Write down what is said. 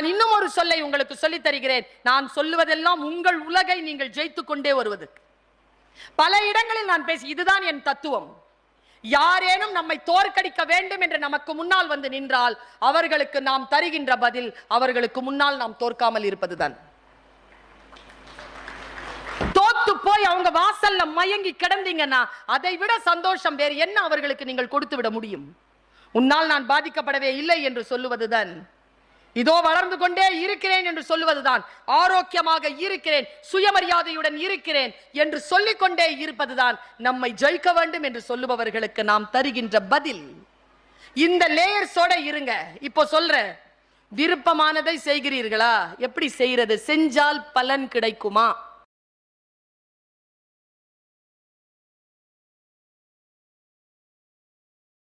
நான் இன்னும் ஒரு சொல்லை உங்களுக்கு சொல்லித் தருகிறேன் நான் சொல்லுவதெல்லாம் உங்கள் உலகை நீங்கள் ஜெயித்துக் கொண்டே வருவது பல இடங்களில் நான் பேசி இதுதான் என் தத்துவம் யாரேனும் நம்மை தோற்கடிக்க வேண்டும் என்று நமக்கு முன்னால் வந்து நின்றால் அவர்களுக்கு நாம் தருகின்ற பதில் அவர்களுக்கு முன்னால் நாம் தோற்காமல் இருப்பதுதான் தோத்து போய் அவங்க வாசல்ல மயங்கி கிடந்தீங்கன்னா அதை விட சந்தோஷம் வேறு என்ன அவர்களுக்கு நீங்கள் கொடுத்து விட முடியும் உன்னால் நான் பாதிக்கப்படவே இல்லை என்று சொல்லுவதுதான் இதோ வளர்ந்து கொண்டே இருக்கிறேன் என்று சொல்லுவதுதான் ஆரோக்கியமாக இருக்கிறேன் சுயமரியாதையுடன் இருக்கிறேன் என்று கொண்டே இருப்பதுதான் நம்மை ஜெயிக்க வேண்டும் என்று சொல்லுபவர்களுக்கு நாம் தருகின்ற பதில் இந்த லேயர்ஸோட இருங்க இப்போ சொல்ற விருப்பமானதை செய்கிறீர்களா எப்படி செய்யறது செஞ்சால் பலன் கிடைக்குமா